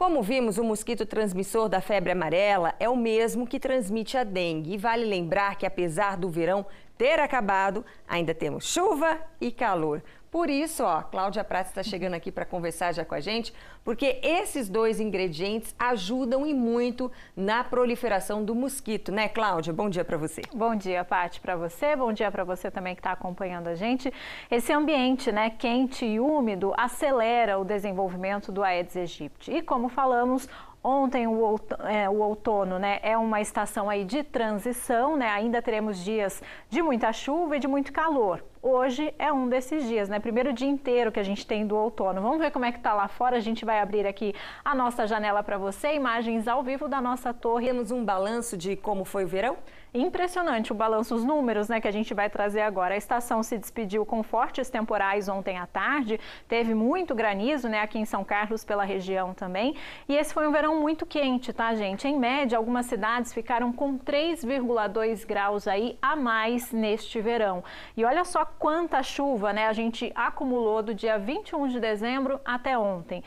Como vimos, o mosquito transmissor da febre amarela é o mesmo que transmite a dengue. E vale lembrar que, apesar do verão ter acabado, ainda temos chuva e calor. Por isso, ó, Cláudia Prats está chegando aqui para conversar já com a gente, porque esses dois ingredientes ajudam e muito na proliferação do mosquito, né, Cláudia? Bom dia para você. Bom dia, Paty, para você. Bom dia para você também que está acompanhando a gente. Esse ambiente, né, quente e úmido, acelera o desenvolvimento do Aedes aegypti. E como falamos, Ontem o, é, o outono né, é uma estação aí de transição, né? ainda teremos dias de muita chuva e de muito calor. Hoje é um desses dias, né? Primeiro dia inteiro que a gente tem do outono. Vamos ver como é que tá lá fora. A gente vai abrir aqui a nossa janela para você, imagens ao vivo da nossa torre. Temos um balanço de como foi o verão? Impressionante o balanço, os números né, que a gente vai trazer agora. A estação se despediu com fortes temporais ontem à tarde, teve muito granizo né, aqui em São Carlos, pela região também. E esse foi um verão muito quente, tá, gente? Em média, algumas cidades ficaram com 3,2 graus aí a mais neste verão. E olha só quanta chuva né, a gente acumulou do dia 21 de dezembro até ontem.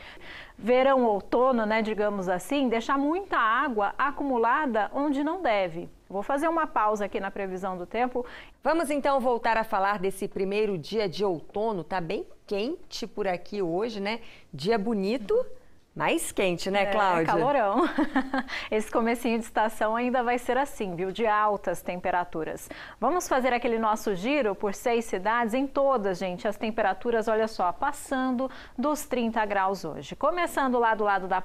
Verão, outono, né, digamos assim, deixar muita água acumulada onde não deve. Vou fazer uma pausa aqui na previsão do tempo. Vamos então voltar a falar desse primeiro dia de outono. Tá bem quente por aqui hoje, né? Dia bonito. Mais quente, né, é, Cláudia? É, calorão. Esse comecinho de estação ainda vai ser assim, viu? De altas temperaturas. Vamos fazer aquele nosso giro por seis cidades em todas, gente. As temperaturas, olha só, passando dos 30 graus hoje. Começando lá do lado da